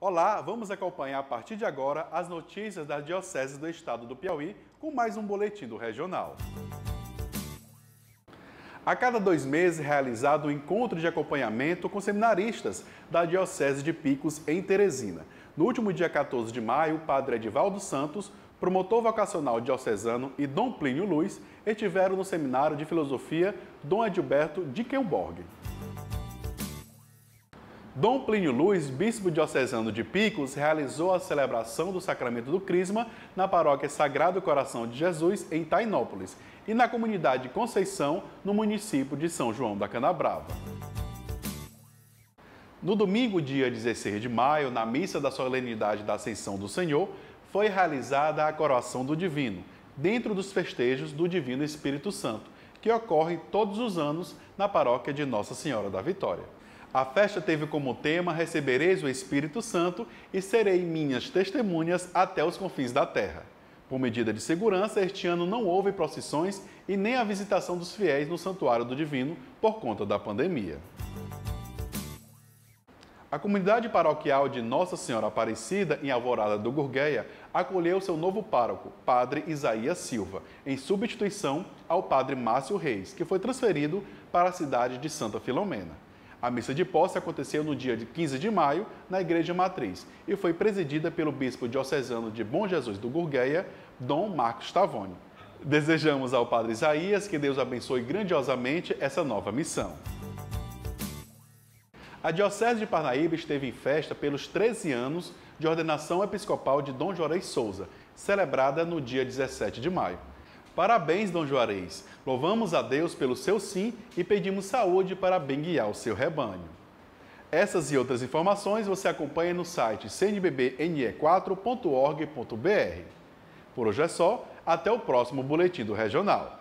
Olá, vamos acompanhar a partir de agora as notícias da Diocese do Estado do Piauí com mais um Boletim do Regional. A cada dois meses é realizado um encontro de acompanhamento com seminaristas da Diocese de Picos, em Teresina. No último dia 14 de maio, o padre Edivaldo Santos, promotor vocacional diocesano e Dom Plínio Luiz estiveram no seminário de filosofia Dom Edilberto de Queumborg. Dom Plínio Luiz, bispo diocesano de Picos, realizou a celebração do sacramento do Crisma na paróquia Sagrado Coração de Jesus, em Tainópolis, e na comunidade Conceição, no município de São João da Canabrava. No domingo, dia 16 de maio, na missa da solenidade da Ascensão do Senhor, foi realizada a coroação do Divino, dentro dos festejos do Divino Espírito Santo, que ocorre todos os anos na paróquia de Nossa Senhora da Vitória. A festa teve como tema Recebereis o Espírito Santo e serei minhas testemunhas até os confins da terra. Por medida de segurança, este ano não houve procissões e nem a visitação dos fiéis no Santuário do Divino por conta da pandemia. A comunidade paroquial de Nossa Senhora Aparecida, em Alvorada do Gurgueia, acolheu seu novo pároco, Padre Isaías Silva, em substituição ao Padre Márcio Reis, que foi transferido para a cidade de Santa Filomena. A missa de posse aconteceu no dia 15 de maio na Igreja Matriz e foi presidida pelo bispo diocesano de Bom Jesus do Gurgueia, Dom Marcos Tavoni. Desejamos ao Padre Isaías que Deus abençoe grandiosamente essa nova missão. A Diocese de Parnaíba esteve em festa pelos 13 anos de ordenação episcopal de Dom Jorei Souza, celebrada no dia 17 de maio. Parabéns, Dom Juarez. Louvamos a Deus pelo seu sim e pedimos saúde para bem guiar o seu rebanho. Essas e outras informações você acompanha no site cnbbne4.org.br. Por hoje é só, até o próximo Boletim do Regional.